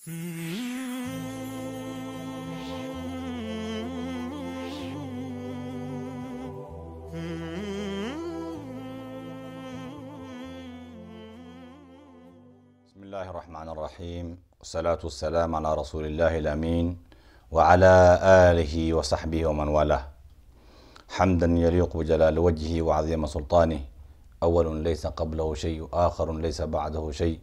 بسم الله الرحمن الرحيم والصلاة والسلام على رسول الله الأمين وعلى آله وصحبه ومن والاه حمدا يليق بجلال وجهه وعظيم سلطانه أول ليس قبله شيء آخر ليس بعده شيء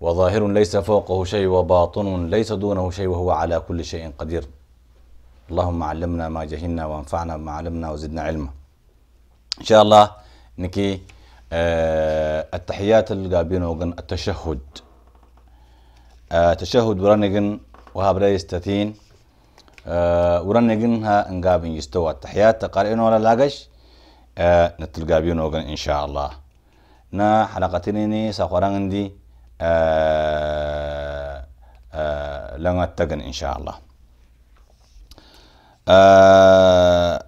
وظاهر ليس فوقه شيء وباطن ليس دونه شيء وهو على كل شيء قدير اللهم علمنا ما جهلنا وانفعنا بما علمنا وزدنا علما ان شاء الله نكي أه التحيات القابينوغن التشهد أه تشهد ورنغن وهاب ريستتين أه ها انقابن يستوى التحيات تقارئن ولا لاقش أه نتلقى بينوغن ان شاء الله نا حلقتني ساقران دي آه، آه، لنا التقن إن شاء الله آه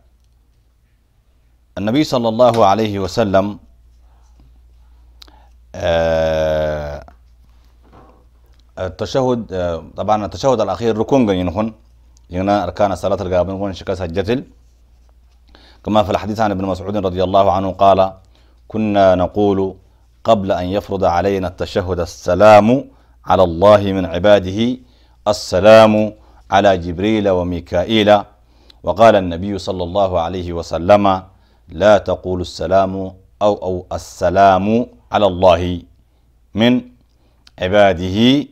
النبي صلى الله عليه وسلم آه التشهد آه طبعا التشهد الأخير ركون ينخن ينا أركان صلاة القابل ون شكاس الجتل كما في الحديث عن ابن مسعود رضي الله عنه قال كنا نقول قبل أن يفرض علينا التشهد السلام على الله من عباده السلام على جبريل وميكائيل وقال النبي صلى الله عليه وسلم لا تقول السلام أو أو السلام على الله من عباده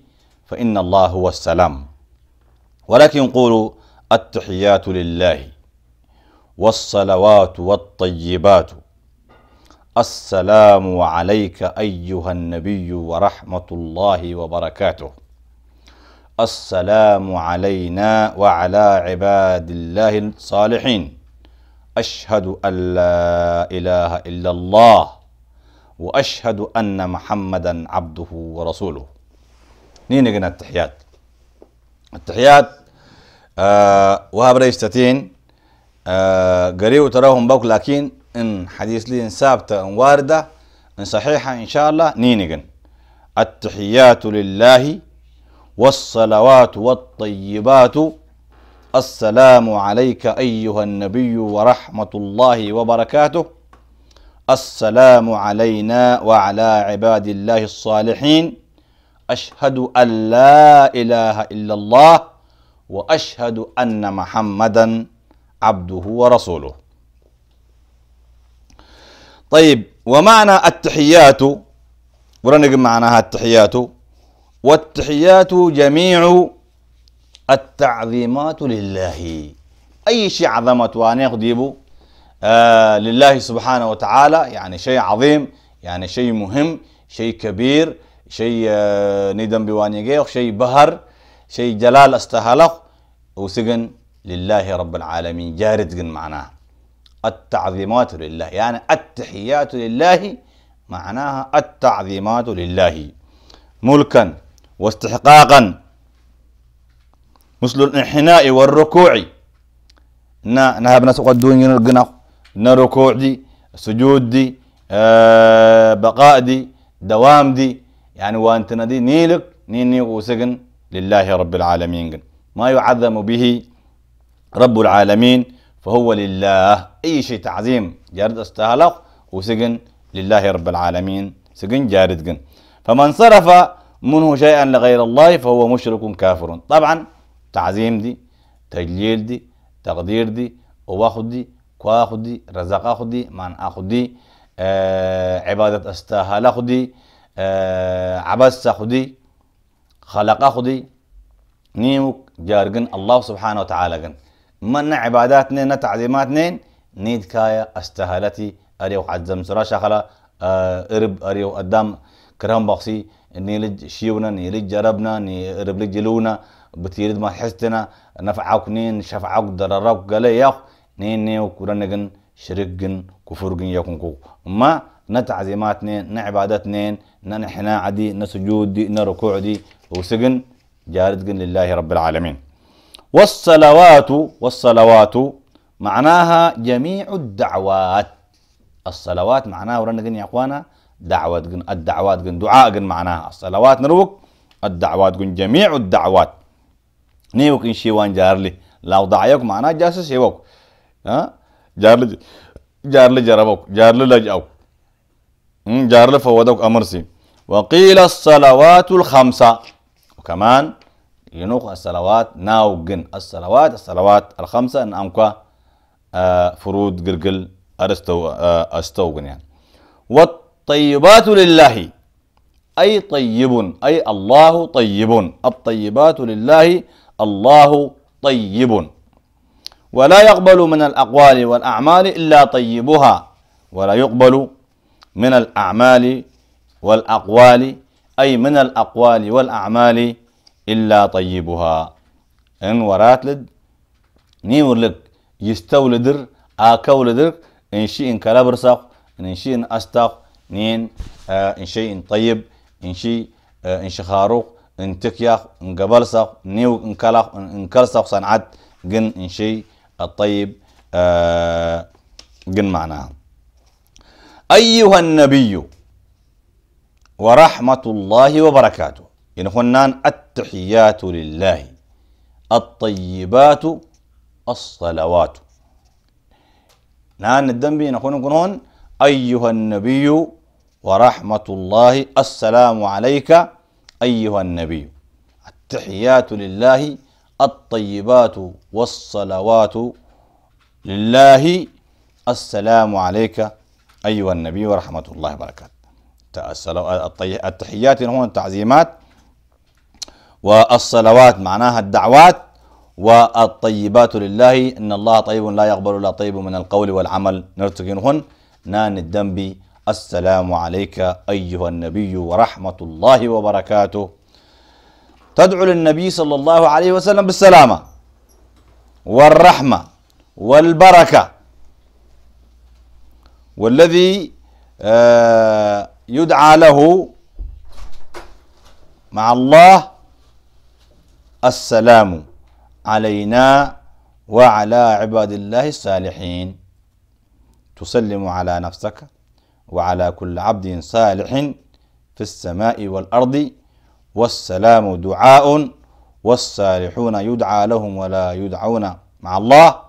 فإن الله هو السلام ولكن قولوا التحيات لله والصلوات والطيبات السلام عليك أيها النبي ورحمة الله وبركاته السلام علينا وعلى عباد الله الصالحين أشهد أن لا إله إلا الله وأشهد أن محمدا عبده ورسوله نين التحيات التحيات آه تاتين آه قريب تراهم بوك لكن إن حديث لين ثابتة إن واردة إن صحيحة إن شاء الله نينيغن التحيات لله والصلوات والطيبات السلام عليك أيها النبي ورحمة الله وبركاته السلام علينا وعلى عباد الله الصالحين أشهد أن لا إله إلا الله وأشهد أن محمدا عبده ورسوله طيب ومعنى التحيات ورنق معناها التحيات والتحيات جميع التعظيمات لله أي شيء عظمت وأنا أخديبه آه لله سبحانه وتعالى يعني شيء عظيم يعني شيء مهم شيء كبير شيء آه ندم بوانيجيخ شيء بهر شيء جلال استهلق وسجن لله رب العالمين جارد معناه التعظيمات لله يعني التحيات لله معناها التعظيمات لله ملكا واستحقاقا مثل الانحناء والركوع نا نهب نسق الدنيا القنا نركوع دي سجود دي آه بقاء دي دوام دي يعني وانت ندي نيلك نيني وسجن لله رب العالمين ما يعظم به رب العالمين فهو لله أي شيء تعظيم جارد استهلق وسجن لله رب العالمين سجن جارد جن فمن صرف منه شيئا لغير الله فهو مشرك كافر طبعا تعظيم دي تجليل دي تقدير دي واخد دي كواخد دي رزق اخد دي من اخد دي آه عبادة استاهل اخد دي آه عبس اخد دي خلق اخد دي نيمك جارجن الله سبحانه وتعالى جن من عبادات نين تعظيمات نين نيد كايا استهالتي اريو عزم سرا شخلا آه، ارب اريو قدام كرام بخسي نيلج شيونا نيلج جربنا نيرب جلونا بتيرد ما حستنا نفعوك نين شفعوك ضررك قالي يخ نين نيو كورنجن شرقن كفرقن يكونكو ما نتعزيمات نين نعبادات نين ننحنا عدي نسجود دي نركوع دي وسجن جاردقن لله رب العالمين والصلوات والصلوات معناها جميع الدعوات الصلوات معناها ورنا قن يا اخوانا دعوات قن الدعوات قن دعاء قن معناها الصلوات نروك الدعوات قن جميع الدعوات نيوك ان شيوان جار لي لو ضعيوك معناها جاسس يوك ها جار لي جار لي جربوك جار لي لجأوك جار لي فوضوك امرسي وقيل الصلوات الخمسه وكمان ينوخ الصلوات ناو جن الصلوات الصلوات الخمسة إن أمكوا آه فرود أرستو آه، استو يعني والطيبات لله أي طيب أي الله طيب الطيبات لله الله طيب ولا يقبل من الأقوال والأعمال إلا طيبها ولا يقبل من الأعمال والأقوال أي من الأقوال والأعمال إلا طيبها إن وراتلد لك يستولدر آكولدر إن شيء إن كلابرساق إن شيء إن أستاق نين آه، إن شيء إن طيب إن شيء آه، إن شخاروق إن تكياق إن قبلساق نيو إن كلاق إن كلساق صنعت جن إن شيء الطيب آه، جن معناها أيها النبي ورحمة الله وبركاته ين يعني هنان التحيات لله الطيبات الصلوات نان الذنب نكون هون أيها النبي ورحمة الله السلام عليك أيها النبي التحيات لله الطيبات والصلوات لله السلام عليك أيها النبي ورحمة الله وبركاته التحيات هنا التعزيمات والصلوات معناها الدعوات والطيبات لله إن الله طيب لا يقبل إلا طيب من القول والعمل نرتقنهن نان الدنبي السلام عليك أيها النبي ورحمة الله وبركاته تدعو للنبي صلى الله عليه وسلم بالسلامة والرحمة والبركة والذي آه، يدعى له مع الله السلام علينا وعلى عباد الله الصالحين تسلم على نفسك وعلى كل عبد صالح في السماء والأرض والسلام دعاء والصالحون يدعى لهم ولا يدعون مع الله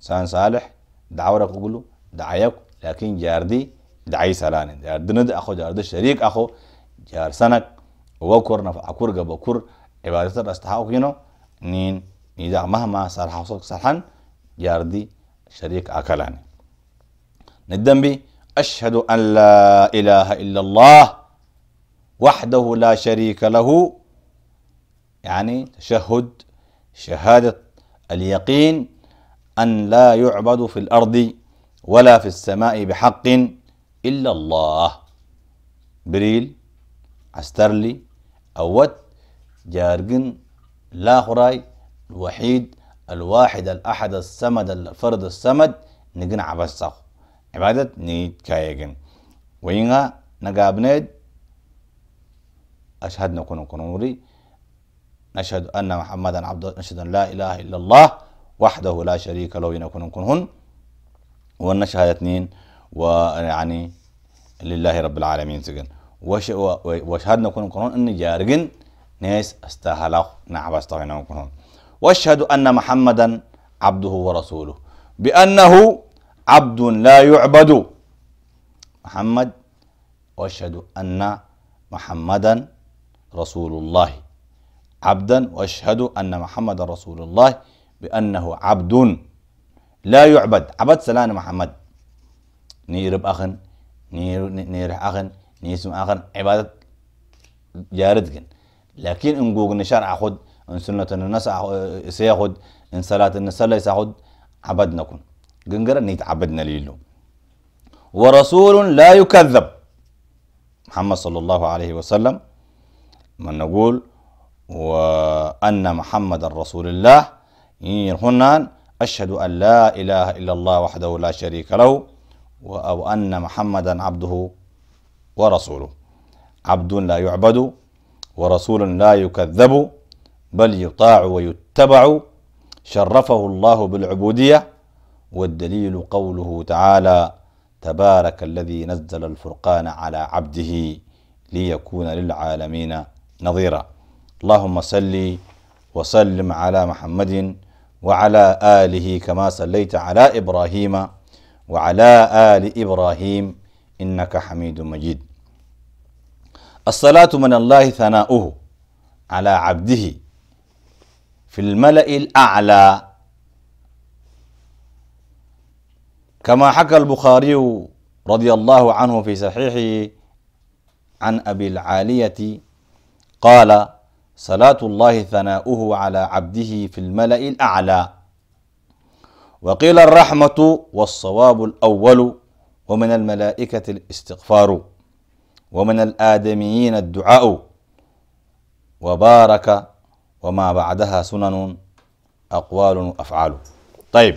سان صالح دعورك قبلو دعيك لكن جاردي دعي سلان جاردي ند أخو جاردي شريك أخو جار سنك وكر نفع كر cibaadada dhastaxawqino مهما idaa mahma sarxawsok sarxan yardi sharik ندم ندمبي أشهد أن لا إله إلا الله وحده لا شريك له يعني تشهد شهادة اليقين أن لا يعبد في الأرض ولا في السماء بحق إلا الله بريل أسترلي أوت جارجن لا خراي الوحيد الواحد الأحد السمد الفرد السمد نجن عبسخ عبادة نيت كايجن وينغا نقابنيد أشهد نكون كنوري نشهد أن محمدا عبد نشهد أن لا إله إلا الله وحده لا شريك له يكون كنهن ونشهد اثنين ويعني لله رب العالمين سجن وش وشهدنا كن كنون أن جارجن ناس استاهلوا نعم استغنوا كنون واشهد أن محمدا عبده ورسوله بأنه عبد لا يعبد محمد واشهد أن محمدا رسول الله عبدا واشهد أن محمدا رسول الله بأنه عبد لا يعبد عبد سلام محمد نيرب أخن نير نير أخن نيسم أخن عبادة جاردكن لكن ان جوج نشان اخد ان سنة الناس سياخد ان صلاة النساء لا يساخد عبدناكم جنجر نيت عبدنا ليلو ورسول لا يكذب محمد صلى الله عليه وسلم من نقول وأن محمد رسول الله هنان أشهد أن لا إله إلا الله وحده لا شريك له أو أن محمدا عبده ورسوله عبد لا يعبد ورسول لا يكذب بل يطاع ويتبع شرفه الله بالعبودية والدليل قوله تعالى تبارك الذي نزل الفرقان على عبده ليكون للعالمين نظيرا اللهم صل وسلم على محمد وعلى آله كما صليت على إبراهيم وعلى آل إبراهيم إنك حميد مجيد الصلاة من الله ثناؤه على عبده في الملأ الأعلى كما حكى البخاري رضي الله عنه في صحيحه عن أبي العالية قال صلاة الله ثناؤه على عبده في الملأ الأعلى وقيل الرحمة والصواب الأول ومن الملائكة الاستغفار ومن الآدميين الدعاء وبارك وما بعدها سنن أقوال وأفعال طيب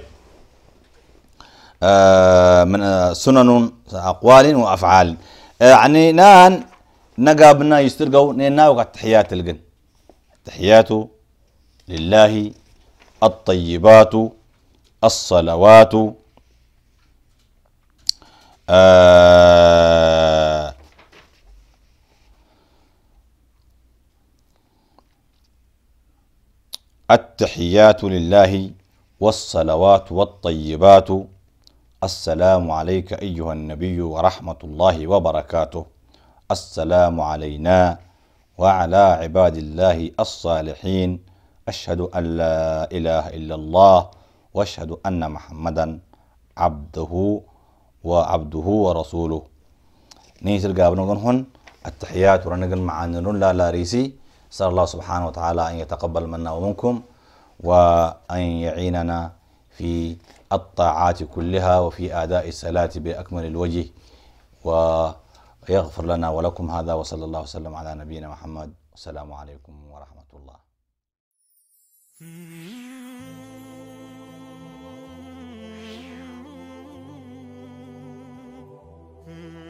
آه من آه سنن أقوال وأفعال آه، يعني نان نقابنا يسترقوا نينا وقت تحيات الجن التحيات لله الطيبات الصلوات آه التحيات لله والصلوات والطيبات السلام عليك أيها النبي ورحمة الله وبركاته السلام علينا وعلى عباد الله الصالحين أشهد أن لا إله إلا الله وأشهد أن محمدا عبده وعبده ورسوله نيسر قابنغن هن التحيات ورنقل معانا لا لاريسي أسأل الله سبحانه وتعالى أن يتقبل منا ومنكم وأن يعيننا في الطاعات كلها وفي أداء الصلاة بأكمل الوجه ويغفر لنا ولكم هذا وصلى الله وسلم على نبينا محمد والسلام عليكم ورحمة الله hmm